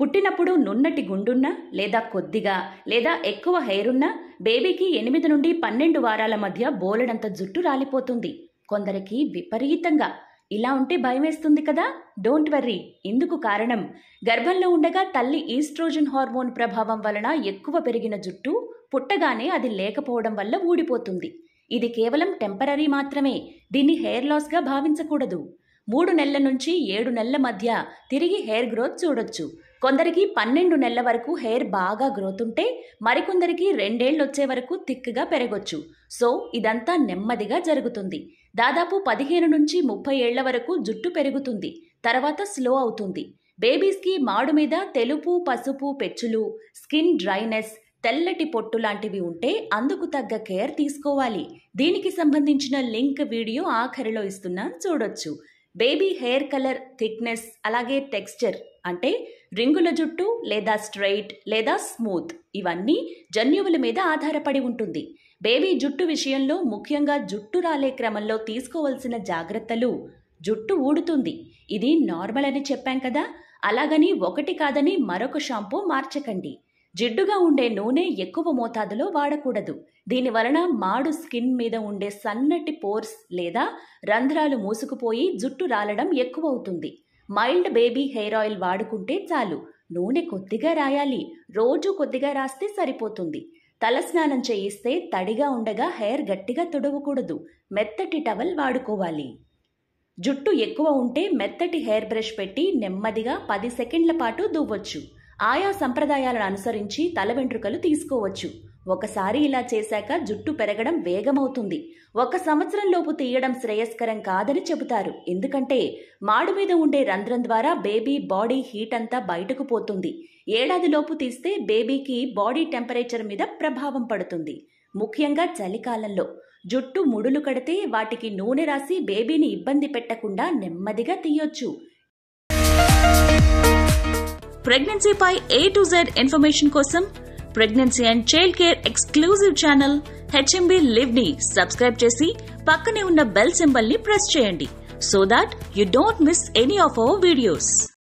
పుట్టినప్పుడు నున్నటి గుండున్నా లేదా కొద్దిగా లేదా ఎక్కువ హెయిర్ ఉన్నా బేబీకి ఎనిమిది నుండి పన్నెండు వారాల మధ్య బోలెడంత జుట్టు రాలిపోతుంది కొందరికి విపరీతంగా ఇలా ఉంటే భయమేస్తుంది కదా డోంట్ వర్రీ ఇందుకు కారణం గర్భంలో ఉండగా తల్లి ఈస్ట్రోజన్ హార్మోన్ ప్రభావం వలన ఎక్కువ పెరిగిన జుట్టు పుట్టగానే అది లేకపోవడం వల్ల ఊడిపోతుంది ఇది కేవలం టెంపరీ మాత్రమే దీన్ని హెయిర్ లాస్గా భావించకూడదు మూడు నెలల నుంచి ఏడు నెలల మధ్య తిరిగి హెయిర్ గ్రోత్ చూడొచ్చు కొందరికి పన్నెండు నెలల వరకు హెయిర్ బాగా గ్రోత్ ఉంటే మరికొందరికి రెండేళ్ళు వచ్చే వరకు థిక్గా పెరగొచ్చు సో ఇదంతా నెమ్మదిగా జరుగుతుంది దాదాపు పదిహేను నుంచి ముప్పై ఏళ్ల వరకు జుట్టు పెరుగుతుంది తర్వాత స్లో అవుతుంది బేబీస్కి మాడు మీద తెలుపు పసుపు పెచ్చులు స్కిన్ డ్రైనెస్ తెల్లటి పొట్టు లాంటివి ఉంటే అందుకు తగ్గ కేర్ తీసుకోవాలి దీనికి సంబంధించిన లింక్ వీడియో ఆఖరిలో ఇస్తున్నాను చూడొచ్చు బేబీ హెయిర్ కలర్ థిక్నెస్ అలాగే టెక్స్చర్ అంటే రింగుల జుట్టు లేదా స్ట్రైట్ లేదా స్మూత్ ఇవన్నీ జన్యువుల మీద ఆధారపడి ఉంటుంది బేబీ జుట్టు విషయంలో ముఖ్యంగా జుట్టు రాలే క్రమంలో తీసుకోవలసిన జాగ్రత్తలు జుట్టు ఊడుతుంది ఇది నార్మల్ అని చెప్పాం కదా అలాగని ఒకటి కాదని మరొక షాంపూ మార్చకండి జిడ్డుగా ఉండే నూనె ఎక్కువ మోతాదులో వాడకూడదు దీని వలన మాడు స్కిన్ మీద ఉండే సన్నటి పోర్స్ లేదా రంధ్రాలు మూసుకుపోయి జుట్టు రాలడం ఎక్కువవుతుంది మైల్డ్ బేబీ హెయిర్ ఆయిల్ వాడుకుంటే చాలు నూనె కొద్దిగా రాయాలి రోజు కొద్దిగా రాస్తే సరిపోతుంది తలస్నానం చేయిస్తే తడిగా ఉండగా హెయిర్ గట్టిగా తుడవకూడదు మెత్తటి టవల్ వాడుకోవాలి జుట్టు ఎక్కువ ఉంటే మెత్తటి హెయిర్ బ్రష్ పెట్టి నెమ్మదిగా పది సెకండ్ల పాటు దువ్వచ్చు ఆయా సంప్రదాయాలను అనుసరించి తల వెంట్రుకలు తీసుకోవచ్చు ఒకసారి ఇలా చేశాక జుట్టు పెరగడం వేగమవుతుంది ఒక సంవత్సరంలోపు తీయడం శ్రేయస్కరం కాదని చెబుతారు ఎందుకంటే మాడు మీద ఉండే రంధ్రం ద్వారా బేబీ బాడీ హీట్ అంతా బయటకు పోతుంది ఏడాదిలోపు తీస్తే బేబీకి బాడీ టెంపరేచర్ మీద ప్రభావం పడుతుంది ముఖ్యంగా చలికాలంలో జుట్టు ముడులు కడితే వాటికి నూనె రాసి బేబీని ఇబ్బంది పెట్టకుండా నెమ్మదిగా తీయొచ్చు ప్రెగ్నెన్సీపై ఏ టు జెడ్ ఇన్ఫర్మేషన్ కోసం pregnancy and child care exclusive channel HMB live ని సబ్స్క్రైబ్ చేసి పక్కనే ఉన్న బెల్ సింబల్ ని ప్రెస్ చేయండి so that you don't miss any of our videos